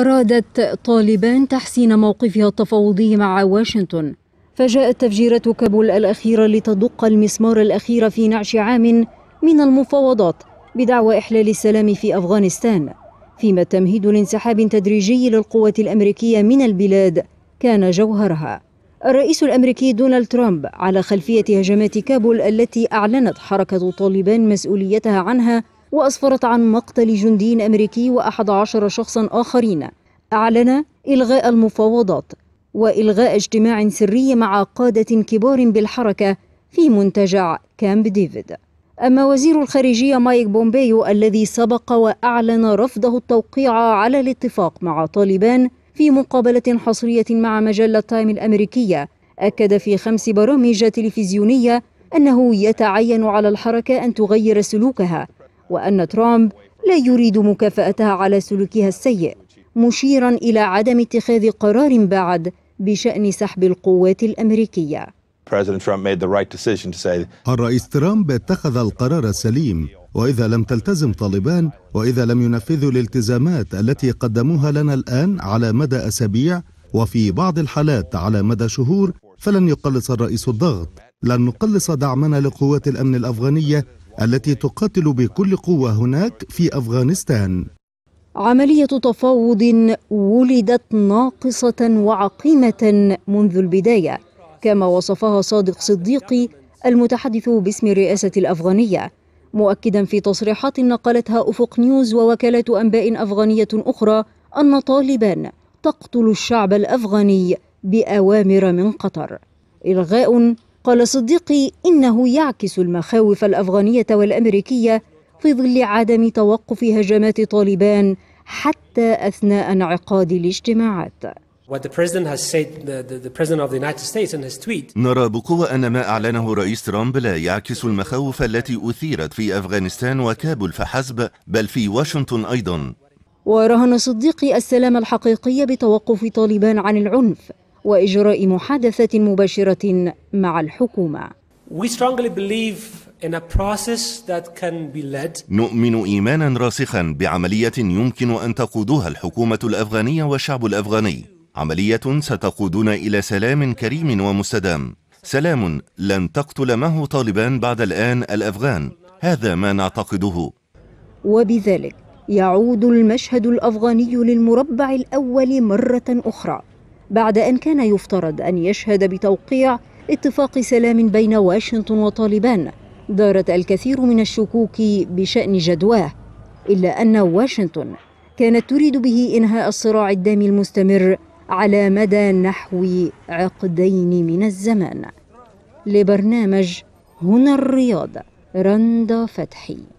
أرادت طالبان تحسين موقفها التفاوضي مع واشنطن فجاءت تفجيرات كابول الأخيرة لتدق المسمار الأخير في نعش عام من المفاوضات بدعوى إحلال السلام في أفغانستان فيما التمهيد لانسحاب تدريجي للقوات الأمريكية من البلاد كان جوهرها الرئيس الأمريكي دونالد ترامب على خلفية هجمات كابول التي أعلنت حركة طالبان مسؤوليتها عنها وأسفرت عن مقتل جندي أمريكي وأحد عشر شخصا آخرين أعلن إلغاء المفاوضات وإلغاء اجتماع سري مع قادة كبار بالحركة في منتجع كامب ديفيد أما وزير الخارجية مايك بومبيو الذي سبق وأعلن رفضه التوقيع على الاتفاق مع طالبان في مقابلة حصرية مع مجلة تايم الأمريكية أكد في خمس برامج تلفزيونية أنه يتعين على الحركة أن تغير سلوكها وأن ترامب لا يريد مكافأتها على سلوكها السيء مشيرا إلى عدم اتخاذ قرار بعد بشأن سحب القوات الأمريكية الرئيس ترامب اتخذ القرار السليم واذا لم تلتزم طالبان واذا لم ينفذوا الالتزامات التي قدموها لنا الان على مدى اسابيع وفي بعض الحالات على مدى شهور فلن يقلص الرئيس الضغط لن نقلص دعمنا لقوات الامن الافغانيه التي تقاتل بكل قوة هناك في أفغانستان عملية تفاوض ولدت ناقصة وعقيمة منذ البداية كما وصفها صادق صديقي المتحدث باسم الرئاسة الأفغانية مؤكدا في تصريحات نقلتها أفق نيوز ووكالة أنباء أفغانية أخرى أن طالبان تقتل الشعب الأفغاني بأوامر من قطر إلغاء قال صديقي إنه يعكس المخاوف الأفغانية والأمريكية في ظل عدم توقف هجمات طالبان حتى أثناء انعقاد الاجتماعات نرى بقوة أن ما أعلنه رئيس ترامب لا يعكس المخاوف التي أثيرت في أفغانستان وكابل فحسب بل في واشنطن أيضا ورهن صديقي السلام الحقيقي بتوقف طالبان عن العنف وإجراء محادثة مباشرة مع الحكومة نؤمن إيمانا راسخا بعملية يمكن أن تقودها الحكومة الأفغانية والشعب الأفغاني عملية ستقودنا إلى سلام كريم ومستدام سلام لن تقتل معه طالبان بعد الآن الأفغان هذا ما نعتقده وبذلك يعود المشهد الأفغاني للمربع الأول مرة أخرى بعد أن كان يفترض أن يشهد بتوقيع اتفاق سلام بين واشنطن وطالبان دارت الكثير من الشكوك بشأن جدواه إلا أن واشنطن كانت تريد به إنهاء الصراع الدامي المستمر على مدى نحو عقدين من الزمان لبرنامج هنا الرياض رندا فتحي